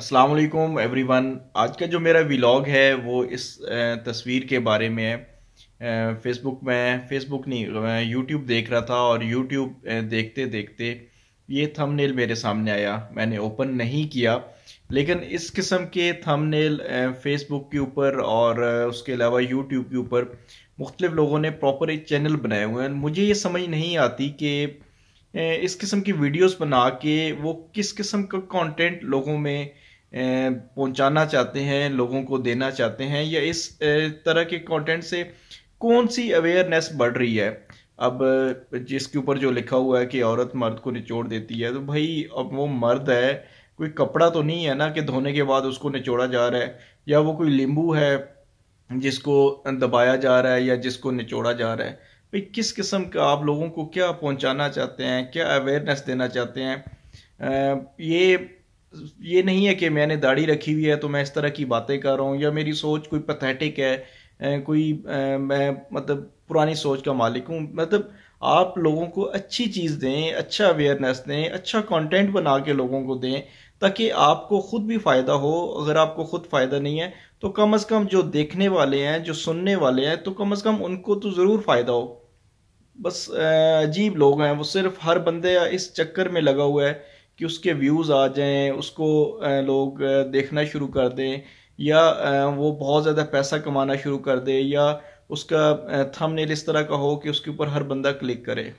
अस्सलाम वालेकुम एवरीवन आज का जो मेरा व्लॉग है वो इस तस्वीर के बारे में है फेसबुक में फेसबुक नहीं यूट्यूब देख रहा था और यूट्यूब देखते देखते ये थंबनेल मेरे सामने आया मैंने ओपन नहीं किया लेकिन इस किस्म के थंबनेल फेसबुक के ऊपर और उसके अलावा यूट्यूब के ऊपर मुख्तलिफ़ लोगों ने प्रॉपर एक चैनल बनाए हुए हैं मुझे ये समझ नहीं आती कि इस किस्म की वीडियोस बना के वो किस किस्म का कंटेंट लोगों में पहुंचाना चाहते हैं लोगों को देना चाहते हैं या इस तरह के कंटेंट से कौन सी अवेयरनेस बढ़ रही है अब जिसके ऊपर जो लिखा हुआ है कि औरत मर्द को निचोड़ देती है तो भाई अब वो मर्द है कोई कपड़ा तो नहीं है ना कि धोने के बाद उसको निचोड़ा जा रहा है या वो कोई लींबू है जिसको दबाया जा रहा है या जिसको निचोड़ा जा रहा है भाई किस किस्म का आप लोगों को क्या पहुंचाना चाहते हैं क्या अवेयरनेस देना चाहते हैं ये ये नहीं है कि मैंने दाढ़ी रखी हुई है तो मैं इस तरह की बातें कर रहा हूँ या मेरी सोच कोई पथेटिक है कोई मैं मतलब पुरानी सोच का मालिक हूँ मतलब आप लोगों को अच्छी चीज़ दें अच्छा अवेयरनेस दें अच्छा कंटेंट बना के लोगों को दें ताकि आपको ख़ुद भी फ़ायदा हो अगर आपको ख़ुद फ़ायदा नहीं है तो कम अज़ कम जो देखने वाले हैं जो सुनने वाले हैं तो कम अज़ कम उनको तो ज़रूर फ़ायदा हो बस अजीब लोग हैं वो सिर्फ हर बंदे इस चक्कर में लगा हुआ है कि उसके व्यूज़ आ जाएं उसको लोग देखना शुरू कर दें या वो बहुत ज़्यादा पैसा कमाना शुरू कर दे या उसका थंबनेल इस तरह का हो कि उसके ऊपर हर बंदा क्लिक करे